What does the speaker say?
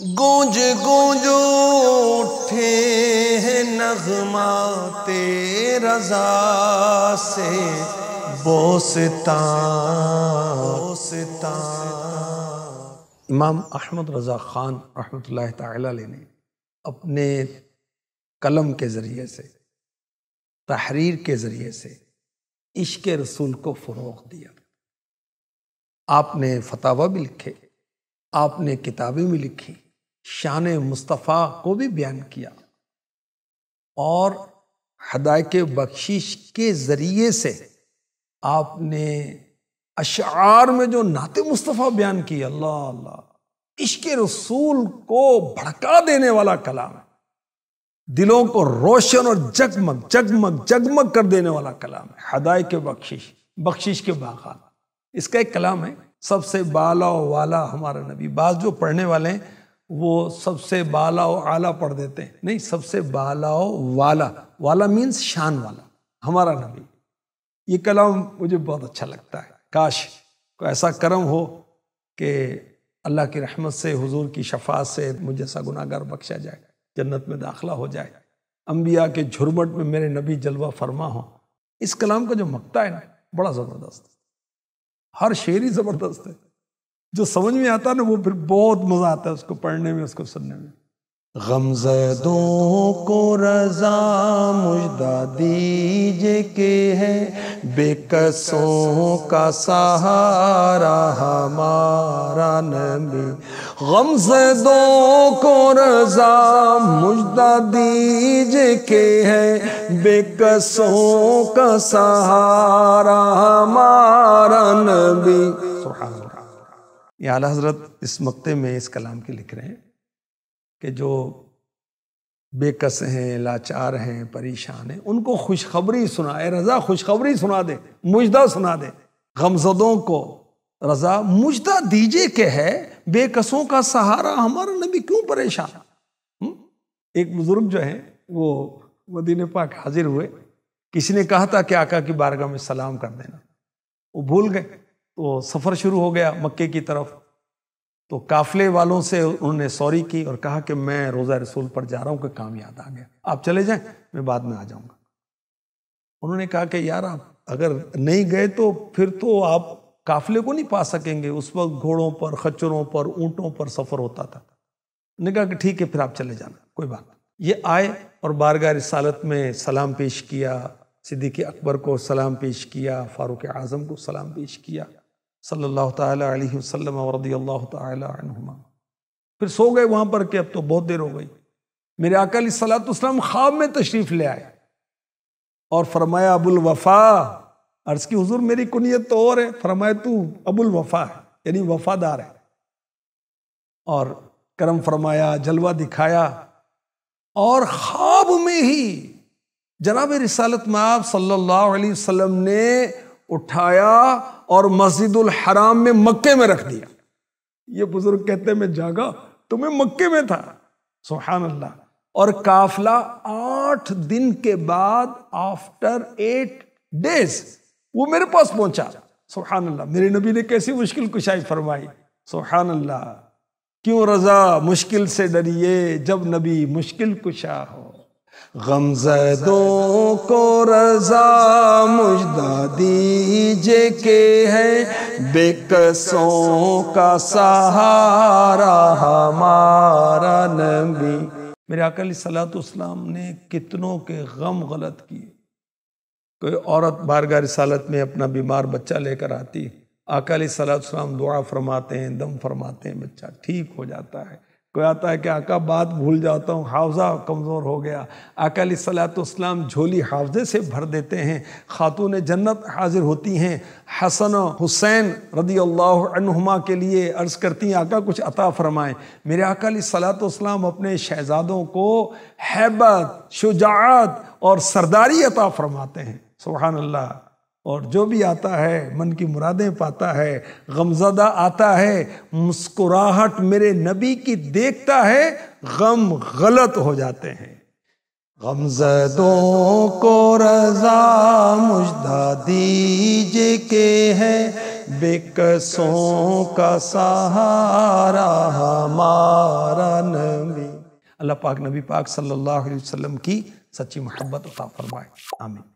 गूंज गूंज उठे हैं नगमा रजा से बोसता बोसता इमाम अहमद रज़ा ख़ान रहमत ला ने अपने कलम के ज़रिए से तहरीर के ज़रिए से इश्क रसूल को फ़रोग दिया आपने फतावा भी लिखे आपने किताबें भी लिखी शान मुस्तफ़ा को भी बयान किया और हदाय के बख्शिश के ज़रिए से आपने अशार में जो नाते मुस्तफ़ा बयान किए अल्लाह अल्लाह इश्क रसूल को भड़का देने वाला कलाम है दिलों को रोशन और जगमग जगमग जगमग कर देने वाला कलाम है हदाय के बख्शिश बख्शिश के बागात इसका एक कलाम है सबसे बाला वाला हमारा नबी बाज जो पढ़ने वाले हैं वो सबसे बाला और आला पढ़ देते हैं नहीं सबसे बाला वाला वाला मीन्स शान वाला हमारा नबी ये कलाम मुझे बहुत अच्छा लगता है काश को ऐसा करम हो कि अल्लाह की रहमत से हुजूर की शफात से मुझे ऐसा गुनागार बख्शा जाए जन्नत में दाखला हो जाए अम्बिया के झुरमट में मेरे नबी जलवा फरमा हो इस कलाम का जो मकता है ना बड़ा ज़बरदस्त हर शेर ही ज़बरदस्त है जो समझ में आता है ना वो फिर बहुत मजा आता है उसको पढ़ने में उसको सुनने में गमजदों को रजा मुजदा दीजे के है बेकसों का सहारा हमारा नबी गमजदों को रजा मुजदा दीजे के है बेकसों का सहारा हमारा नबी सुहा ये आला हजरत इस मक्ते में इस कलाम के लिख रहे हैं कि जो बेकस हैं लाचार हैं परेशान हैं उनको खुशखबरी सुना रज़ा खुशखबरी सुना दे मुजदा सुना दे गमजदों को रज़ा मुजदा दीजिए के है बेकसों का सहारा हमारा नबी क्यों परेशान एक बुज़ुर्ग जो है वो मदीन पाक हाजिर हुए किसी ने कहा था कि आका की बारगाह में सलाम कर देना वो भूल गए तो सफ़र शुरू हो गया मक्के की तरफ तो काफले वालों से उन्होंने सॉरी की और कहा कि मैं रोज़ा रसूल पर जा रहा हूँ कि काम याद आ गया आप चले जाएं मैं बाद में आ जाऊँगा उन्होंने कहा कि यार आप अगर नहीं गए तो फिर तो आप काफले को नहीं पा सकेंगे उस वक्त घोड़ों पर खच्चरों पर ऊँटों पर सफ़र होता था ने कहा कि ठीक है फिर आप चले जाना कोई बात नहीं ये आए और बारगाह रिसालत में सलाम पेश किया सिद्दीकी अकबर को सलाम पेश किया फारूक आज़म को सलाम पेश किया सल्लल्लाहु ताला अलैहि वसल्लम और रदी अल्लाह तुमा फिर सो गए वहाँ पर कि अब तो बहुत देर हो गई मेरे अकल सलातम ख्वाब में तशरीफ़ ले आए और फरमाया अबुल वफ़ा अर्ज़ की हुजूर मेरी कुनीत तो और है फरमाया तू अबुल वफ़ा है यानी वफ़ादार है और करम फरमाया जलवा दिखाया और ख्वाब में ही जनाब रिसालत माब सल्लल्लाहु अलैहि वसल्लम ने उठाया और मस्जिदुल हराम में मक्के में रख दिया ये बुजुर्ग कहते मैं जागा तो मैं मक्के में था सुहान अल्लाह और काफिला आठ दिन के बाद आफ्टर एट डेज वो मेरे पास पहुंचा सुहान अल्लाह मेरे नबी ने कैसी मुश्किल कुशाई फरमाई सुहान अल्लाह क्यों रजा मुश्किल से डरिए जब नबी मुश्किल कुशा हो गमजदों को रजा मुजदा दीजे के है बेकसों का सहारा हमारा नबी मेरे अकल सलाम ने कितनों के गम गलत किए कोई औरत बारगार सालत में अपना बीमार बच्चा लेकर आती है अकाली सलाम दुआ फरमाते हैं दम फरमाते हैं बच्चा ठीक हो जाता है कोई आता है कि आका बात भूल जाता हूँ हाफजा कमज़ोर हो गया आकाली सलातम झोली हाफजे से भर देते हैं खातून जन्नत हाजिर होती हैं हसन हुसैन रदी अल्लाहमा के लिए अर्ज़ करती हैं आका कुछ अता फ़रमाएँ मेरे अकाली सलातम अपने शहज़ादों को हैबत शुजात और सरदारी अता फ़रमाते हैं सुबहानल्ला और जो भी आता है मन की मुरादें पाता है गमजदा आता है मुस्कुराहट मेरे नबी की देखता है गम गलत हो जाते हैं गमजदों को रजा मुझदा दीजे के है बेकसों का सहारा हमारा नबी अल्लाह पाक नबी पाक सल्लल्लाहु अलैहि वसल्लम की सच्ची मोहब्बत फरमाए आमीन